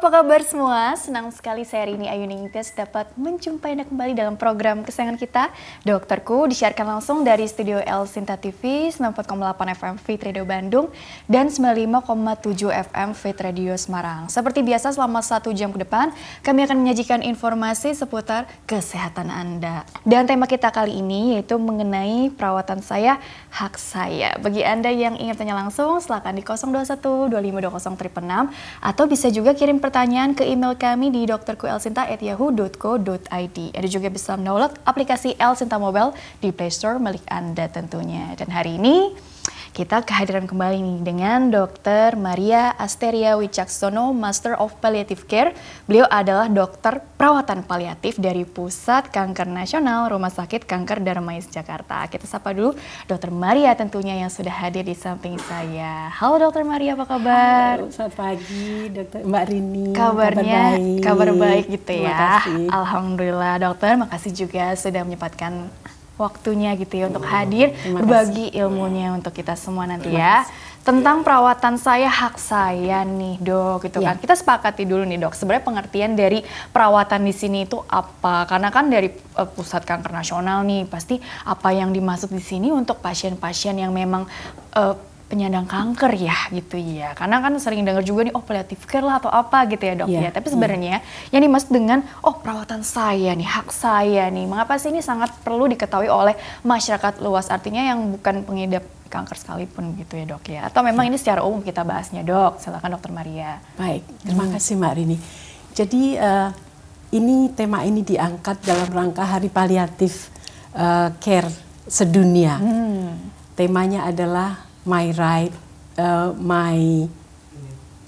apa kabar semua? Senang sekali saya Rini Ayu Ningtyas dapat menjumpai Anda kembali dalam program kesayangan kita Dokterku disiarkan langsung dari studio L Sinta TV 94,8 FM Fit Radio Bandung dan 95,7 FM Fit Radio Semarang. Seperti biasa selama satu jam ke depan kami akan menyajikan informasi seputar kesehatan Anda. Dan tema kita kali ini yaitu mengenai perawatan saya, hak saya. Bagi Anda yang ingin tanya langsung silahkan di 021 2520 atau bisa juga kirim pertanyaan ke email kami di drkuelsinta@yahoo.co.id. Anda juga bisa download aplikasi Elsinta Mobile di Play Store milik Anda tentunya. Dan hari ini kita kehadiran kembali nih dengan Dr. Maria Asteria Wicaksono, Master of Palliative Care. Beliau adalah dokter perawatan paliatif dari Pusat Kanker Nasional Rumah Sakit Kanker Darmais Jakarta. Kita sapa dulu Dr. Maria tentunya yang sudah hadir di samping saya. Halo Dr. Maria, apa kabar? Halo, selamat pagi Dr. Mbak Rini. Kabarnya kabar baik, kabar baik gitu ya. Alhamdulillah dokter, makasih juga sudah menyempatkan waktunya gitu ya untuk iya, hadir berbagi ilmunya ilmunya untuk kita semua nanti ya. Tentang perawatan saya hak saya nih, Dok, gitu yeah. kan. Kita sepakati dulu nih, Dok. Sebenarnya pengertian dari perawatan di sini itu apa? Karena kan dari uh, Pusat Kanker Nasional nih, pasti apa yang dimaksud di sini untuk pasien-pasien yang memang uh, penyandang kanker ya gitu ya. Karena kan sering dengar juga nih oh palliative care lah atau apa gitu ya dok yeah. Iya, iya. iya. ya. Tapi sebenarnya yeah. yang dimaksud dengan oh perawatan saya nih, hak saya nih. Mengapa sih ini sangat perlu diketahui oleh masyarakat luas artinya yang bukan pengidap kanker sekalipun gitu ya dok ya. Atau memang yeah. ini secara umum kita bahasnya dok. Silakan dokter Maria. Baik, terima hmm. kasih Mbak Rini. Jadi uh, ini tema ini diangkat dalam rangka Hari Paliatif uh, eh, Care sedunia. Hmm. Temanya adalah my right, uh, my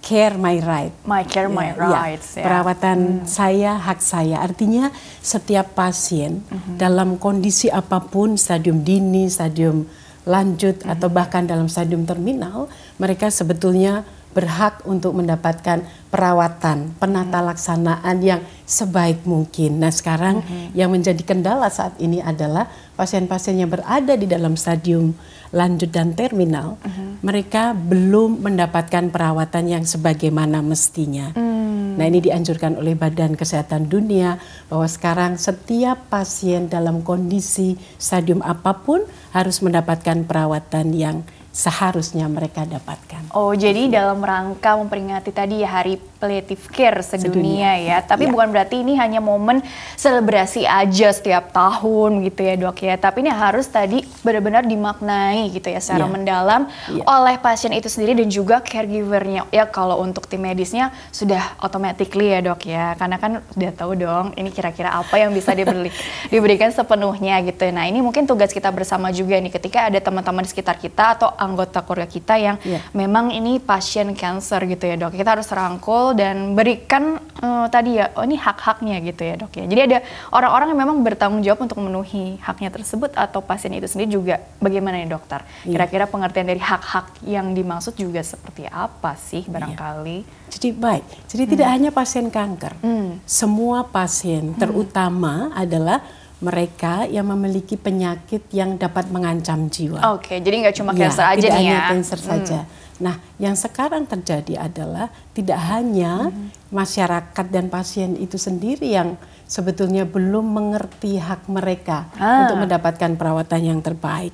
care my right. My care my yeah, rights. Yeah. Perawatan mm. saya hak saya. Artinya setiap pasien hmm. dalam kondisi apapun, stadium dini, stadium lanjut hmm. atau bahkan dalam stadium terminal, mereka sebetulnya berhak untuk mendapatkan perawatan, penata laksanaan yang sebaik mungkin. Nah, sekarang mm-hmm. yang menjadi kendala saat ini adalah pasien-pasien yang berada di dalam stadium lanjut dan terminal, mm-hmm. mereka belum mendapatkan perawatan yang sebagaimana mestinya. Mm. Nah, ini dianjurkan oleh Badan Kesehatan Dunia bahwa sekarang setiap pasien dalam kondisi stadium apapun harus mendapatkan perawatan yang seharusnya mereka dapatkan. Oh, jadi dalam rangka memperingati tadi ya Hari palliative care sedunia, sedunia. ya. Tapi ya. bukan berarti ini hanya momen selebrasi aja setiap tahun gitu ya dok ya. Tapi ini harus tadi benar-benar dimaknai gitu ya secara ya. mendalam ya. oleh pasien itu sendiri dan juga caregivernya. Ya kalau untuk tim medisnya sudah automatically ya dok ya. Karena kan udah tahu dong ini kira-kira apa yang bisa diberi diberikan sepenuhnya gitu. Nah ini mungkin tugas kita bersama juga nih ketika ada teman-teman di sekitar kita atau anggota keluarga kita yang ya. memang ini pasien cancer gitu ya dok. Kita harus rangkul betul dan berikan uh, tadi ya oh ini hak-haknya gitu ya dok ya. Jadi ada orang-orang yang memang bertanggung jawab untuk memenuhi haknya tersebut atau pasien itu sendiri juga bagaimana ya dokter? Iya. Kira-kira pengertian dari hak-hak yang dimaksud juga seperti apa sih iya. barangkali? Iya. Jadi baik. Jadi hmm. tidak hanya pasien kanker. Hmm. Semua pasien terutama hmm. adalah mereka yang memiliki penyakit yang dapat mengancam jiwa. Oke, okay, jadi nggak cuma kanker ya, aja tidak hanya ya. kanker hmm. saja. Nah, yang sekarang terjadi adalah tidak hanya hmm. masyarakat dan pasien itu sendiri yang sebetulnya belum mengerti hak mereka ah. untuk mendapatkan perawatan yang terbaik.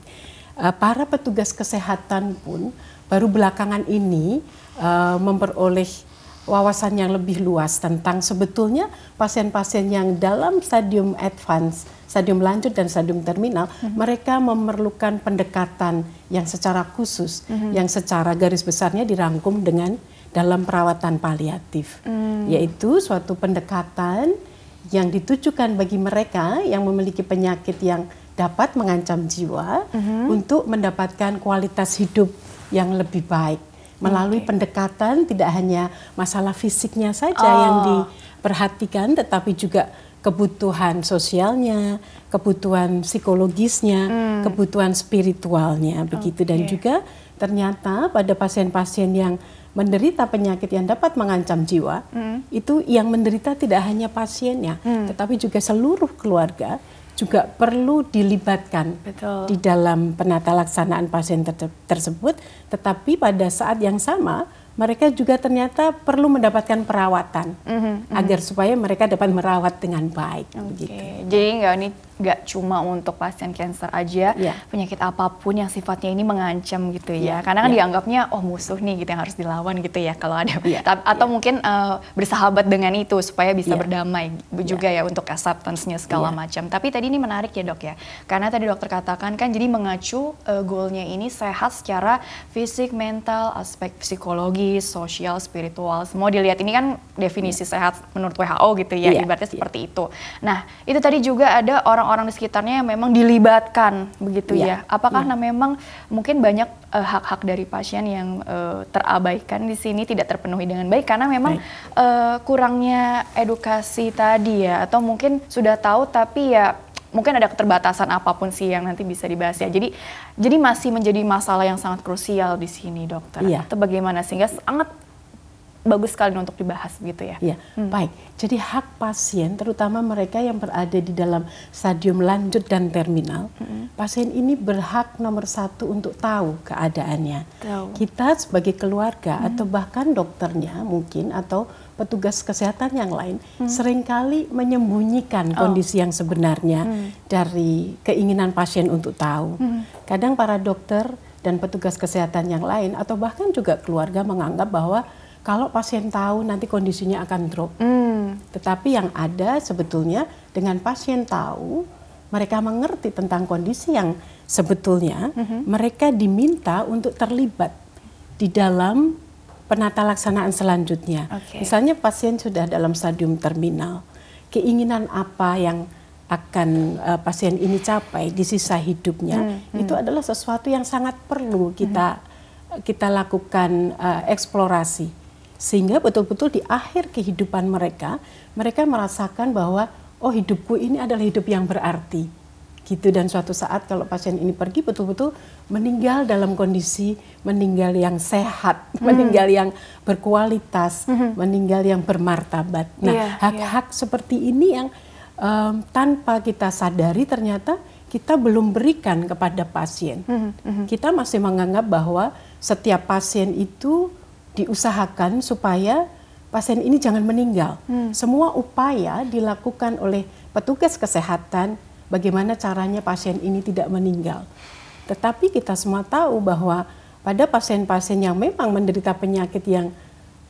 Uh, para petugas kesehatan pun baru belakangan ini uh, memperoleh wawasan yang lebih luas tentang sebetulnya pasien-pasien yang dalam stadium advance, stadium lanjut dan stadium terminal, mm -hmm. mereka memerlukan pendekatan yang secara khusus, mm -hmm. yang secara garis besarnya dirangkum dengan dalam perawatan paliatif, mm. yaitu suatu pendekatan yang ditujukan bagi mereka yang memiliki penyakit yang dapat mengancam jiwa mm -hmm. untuk mendapatkan kualitas hidup yang lebih baik melalui okay. pendekatan tidak hanya masalah fisiknya saja oh. yang diperhatikan tetapi juga kebutuhan sosialnya, kebutuhan psikologisnya, hmm. kebutuhan spiritualnya begitu dan juga ternyata pada pasien-pasien yang menderita penyakit yang dapat mengancam jiwa, hmm. itu yang menderita tidak hanya pasiennya, hmm. tetapi juga seluruh keluarga juga perlu dilibatkan Betul. di dalam penata laksanaan pasien ter tersebut. Tetapi pada saat yang sama mereka juga ternyata perlu mendapatkan perawatan mm -hmm, mm -hmm. agar supaya mereka dapat merawat dengan baik. Okay. Jadi enggak ini gak cuma untuk pasien cancer aja, yeah. penyakit apapun yang sifatnya ini mengancam gitu ya. Yeah. Karena kan yeah. dianggapnya oh musuh nih gitu yang harus dilawan gitu ya kalau ada yeah. atau yeah. mungkin uh, bersahabat dengan itu supaya bisa yeah. berdamai iya. juga yeah. ya untuk acceptance-nya segala yeah. macam. Tapi tadi ini menarik ya, Dok ya. Karena tadi dokter katakan kan jadi mengacu uh, goalnya ini sehat secara fisik, mental, aspek psikologi, sosial, spiritual. Semua dilihat ini kan definisi yeah. sehat menurut WHO gitu ya, yeah. ibaratnya yeah. seperti itu. Nah, itu tadi juga ada orang orang-orang di sekitarnya yang memang dilibatkan begitu ya. ya. Apakah ya. memang mungkin banyak eh, hak-hak uh, dari pasien yang uh, terabaikan di sini tidak terpenuhi dengan baik karena memang baik. uh, kurangnya edukasi tadi ya atau mungkin sudah tahu tapi ya mungkin ada keterbatasan apapun sih yang nanti bisa dibahas ya. Jadi jadi masih menjadi masalah yang sangat krusial di sini dokter. Ya. Atau bagaimana sehingga sangat bagus sekali untuk dibahas gitu ya. Iya, hmm. baik. Jadi hak pasien, terutama mereka yang berada di dalam stadium lanjut dan terminal, hmm. pasien ini berhak nomor satu untuk tahu keadaannya. Tahu. Kita sebagai keluarga hmm. atau bahkan dokternya mungkin atau petugas kesehatan yang lain hmm. seringkali menyembunyikan oh. kondisi yang sebenarnya hmm. dari keinginan pasien untuk tahu. Hmm. Kadang para dokter dan petugas kesehatan yang lain atau bahkan juga keluarga menganggap bahwa kalau pasien tahu nanti kondisinya akan drop. Mm. Tetapi yang ada sebetulnya dengan pasien tahu, mereka mengerti tentang kondisi yang sebetulnya hmm. mereka diminta untuk terlibat di dalam penata laksanaan selanjutnya. Okay. Misalnya pasien sudah dalam stadium terminal, keinginan apa yang akan uh, pasien ini capai di sisa hidupnya mm hmm. itu adalah sesuatu yang sangat perlu kita hmm. kita lakukan uh, eksplorasi sehingga betul-betul di akhir kehidupan mereka, mereka merasakan bahwa oh hidupku ini adalah hidup yang berarti. Gitu dan suatu saat kalau pasien ini pergi betul-betul meninggal dalam kondisi meninggal yang sehat, hmm. meninggal yang berkualitas, hmm. meninggal yang bermartabat. Nah, iya, iya. hak-hak yeah, yeah. seperti ini yang um, tanpa kita sadari ternyata kita belum berikan kepada pasien. Mm -hmm. Kita masih menganggap bahwa setiap pasien itu diusahakan supaya pasien ini jangan meninggal. Hmm. Semua upaya dilakukan oleh petugas kesehatan bagaimana caranya pasien ini tidak meninggal. Tetapi kita semua tahu bahwa pada pasien-pasien yang memang menderita penyakit yang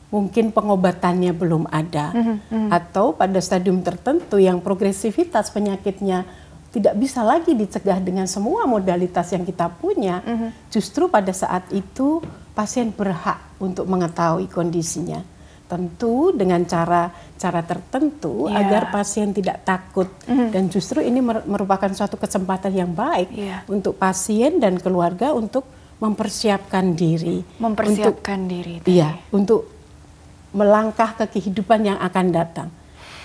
mungkin pengobatannya belum ada mm -hmm. atau pada stadium tertentu yang progresivitas penyakitnya tidak bisa lagi dicegah dengan semua modalitas yang kita punya, -hmm. justru pada saat itu pasien berhak untuk mengetahui kondisinya. Tentu dengan cara cara tertentu yeah. agar pasien tidak takut mm. dan justru ini merupakan suatu kesempatan yang baik yeah. untuk pasien dan keluarga untuk mempersiapkan diri, mempersiapkan untuk, diri. Iya, untuk melangkah ke kehidupan yang akan datang.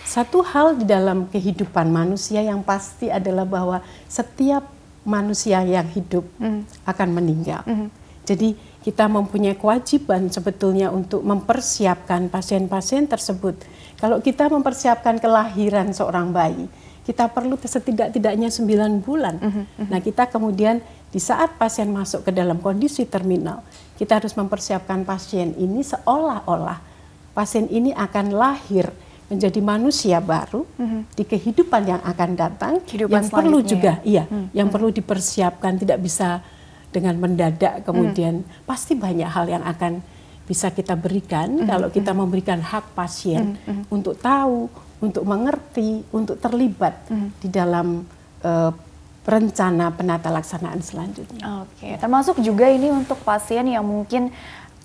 Satu hal di dalam kehidupan manusia yang pasti adalah bahwa setiap manusia yang hidup mm. akan meninggal. Mm. Jadi kita mempunyai kewajiban sebetulnya untuk mempersiapkan pasien-pasien tersebut. Kalau kita mempersiapkan kelahiran seorang bayi, kita perlu setidak-tidaknya 9 bulan. Mm -hmm. Nah, kita kemudian di saat pasien masuk ke dalam kondisi terminal, kita harus mempersiapkan pasien ini seolah-olah pasien ini akan lahir menjadi manusia baru mm -hmm. di kehidupan yang akan datang Kehidupan yang perlu ya. juga ya. iya mm -hmm. yang hmm. perlu dipersiapkan tidak bisa dengan mendadak kemudian mm. pasti banyak hal yang akan bisa kita berikan -hmm. kalau hmm. kita memberikan hak pasien hmm, -hmm. untuk tahu, untuk mengerti, untuk terlibat -hmm. di dalam uh, rencana penata laksanaan selanjutnya. Oke, okay. termasuk juga ini untuk pasien yang mungkin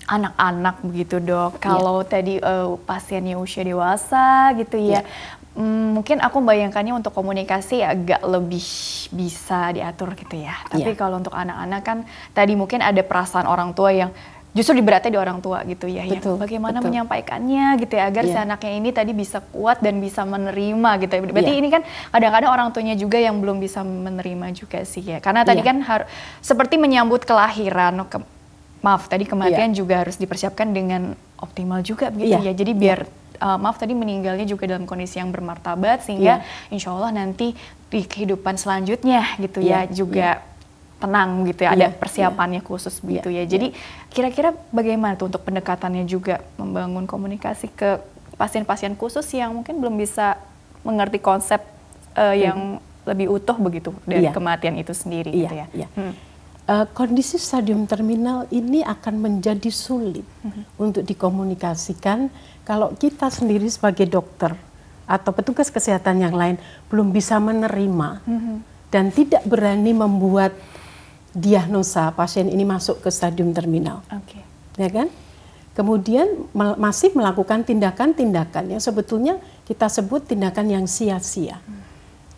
anak-anak begitu dok. Iya. Kalau yeah. tadi uh, eh, pasiennya usia dewasa gitu ya, iya. Hmm, mungkin aku bayangkannya untuk komunikasi agak lebih bisa diatur gitu ya. Tapi yeah. kalau untuk anak-anak kan tadi mungkin ada perasaan orang tua yang justru diberatnya di orang tua gitu ya. Betul, ya bagaimana betul. menyampaikannya gitu ya agar yeah. si anaknya ini tadi bisa kuat dan bisa menerima gitu ya. Berarti yeah. ini kan kadang-kadang orang tuanya juga yang belum bisa menerima juga sih ya. Karena tadi yeah. kan har- seperti menyambut kelahiran ke maaf tadi kematian yeah. juga harus dipersiapkan dengan optimal juga gitu yeah. ya. Jadi biar yeah uh, maaf tadi meninggalnya juga dalam kondisi yang bermartabat sehingga yeah. insya Allah nanti di kehidupan selanjutnya gitu yeah. ya iya, iya. juga yeah tenang gitu ya, yeah, ada iya, persiapannya yeah. khusus gitu yeah, ya. Jadi kira-kira bagaimana tuh untuk pendekatannya juga membangun komunikasi ke pasien-pasien khusus yang mungkin belum bisa mengerti konsep uh, yang lebih utuh begitu dari kematian itu sendiri gitu ya. Hmm uh, kondisi stadium terminal ini akan menjadi sulit mm-hmm. untuk dikomunikasikan kalau kita sendiri sebagai dokter atau petugas kesehatan yang lain belum bisa menerima mm-hmm. dan tidak berani membuat diagnosa pasien ini masuk ke stadium terminal, okay. ya kan? Kemudian mel masih melakukan tindakan-tindakan yang sebetulnya kita sebut tindakan yang sia-sia, hmm.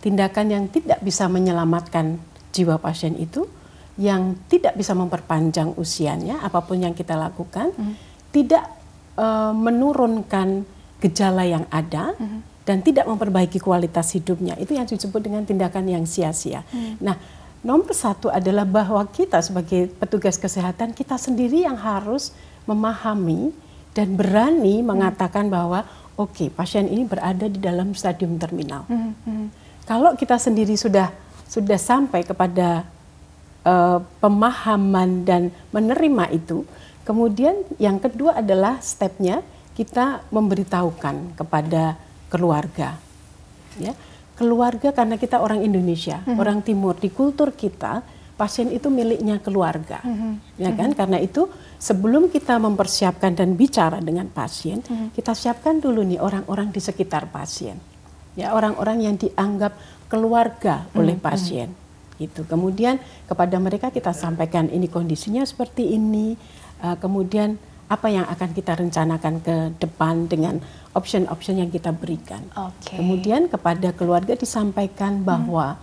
tindakan yang tidak bisa menyelamatkan jiwa pasien itu, yang tidak bisa memperpanjang usianya, apapun yang kita lakukan, mm-hmm. tidak uh, menurunkan gejala yang ada mm-hmm. dan tidak memperbaiki kualitas hidupnya, itu yang disebut dengan tindakan yang sia-sia. Mm-hmm. Nah, nomor satu adalah bahwa kita sebagai petugas kesehatan kita sendiri yang harus memahami dan berani hmm. mengatakan bahwa oke okay, pasien ini berada di dalam stadium terminal. Hmm, hmm. Kalau kita sendiri sudah sudah sampai kepada uh, pemahaman dan menerima itu. Kemudian yang kedua adalah stepnya kita memberitahukan kepada keluarga. Ya, keluarga karena kita orang Indonesia, mm -hmm. orang Timur di kultur kita pasien itu miliknya keluarga, mm -hmm. ya kan? Mm -hmm. Karena itu sebelum kita mempersiapkan dan bicara dengan pasien, mm -hmm. kita siapkan dulu nih orang-orang di sekitar pasien, ya orang-orang yang dianggap keluarga oleh mhm. pasien. Mm -hmm gitu. Kemudian kepada mereka kita sampaikan ini kondisinya seperti ini, uh, kemudian apa yang akan kita rencanakan ke depan dengan option-option yang kita berikan. Okay. Kemudian kepada keluarga disampaikan hmm. bahwa hmm.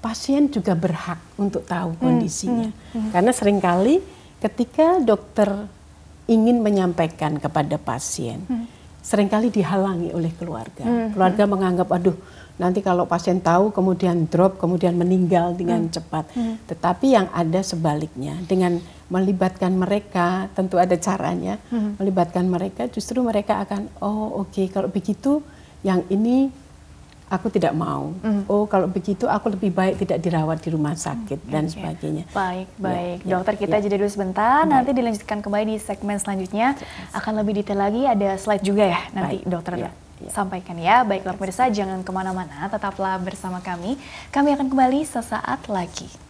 pasien juga berhak untuk tahu hmm, kondisinya. Hmm. Hmm. Karena seringkali ketika dokter ingin menyampaikan kepada pasien, hmm. seringkali dihalangi oleh keluarga. Hmm. hmm. Keluarga menganggap aduh nanti kalau pasien tahu kemudian drop kemudian meninggal dengan hmm. cepat. Hmm. Tetapi yang ada sebaliknya dengan melibatkan mereka tentu ada caranya hmm. melibatkan mereka justru mereka akan oh oke okay, kalau begitu yang ini aku tidak mau. hmm. Oh, kalau begitu aku lebih baik tidak dirawat di rumah sakit hmm. dan okay. sebagainya. Baik, ya, baik. Ya, Dokter ya, kita ya. jeda dulu sebentar, baik. nanti dilanjutkan kembali di segmen selanjutnya akan lebih detail lagi ada slide juga ya nanti baik. dokter. Ya. Ya. sampaikan ya. Baiklah pemirsa, jangan kemana-mana, tetaplah bersama kami. Kami akan kembali sesaat lagi.